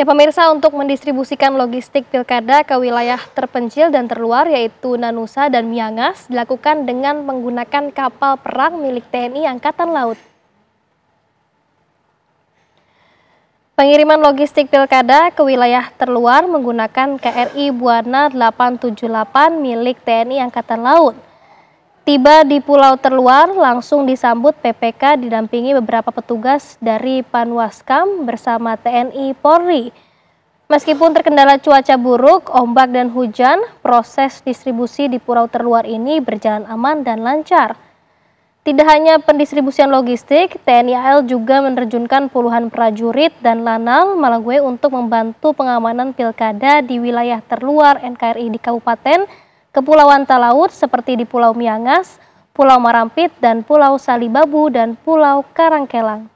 Ya pemirsa untuk mendistribusikan logistik pilkada ke wilayah terpencil dan terluar yaitu Nanusa dan Miangas dilakukan dengan menggunakan kapal perang milik TNI Angkatan Laut. Pengiriman logistik pilkada ke wilayah terluar menggunakan KRI Buana 878 milik TNI Angkatan Laut. Tiba di pulau terluar, langsung disambut PPK didampingi beberapa petugas dari Panwaskam bersama TNI Polri. Meskipun terkendala cuaca buruk, ombak dan hujan, proses distribusi di pulau terluar ini berjalan aman dan lancar. Tidak hanya pendistribusian logistik, TNI AL juga menerjunkan puluhan prajurit dan lanal Malangwe untuk membantu pengamanan pilkada di wilayah terluar NKRI di kabupaten Kepulauan Talaut seperti di Pulau Miangas, Pulau Marampit, dan Pulau Salibabu, dan Pulau Karangkelang.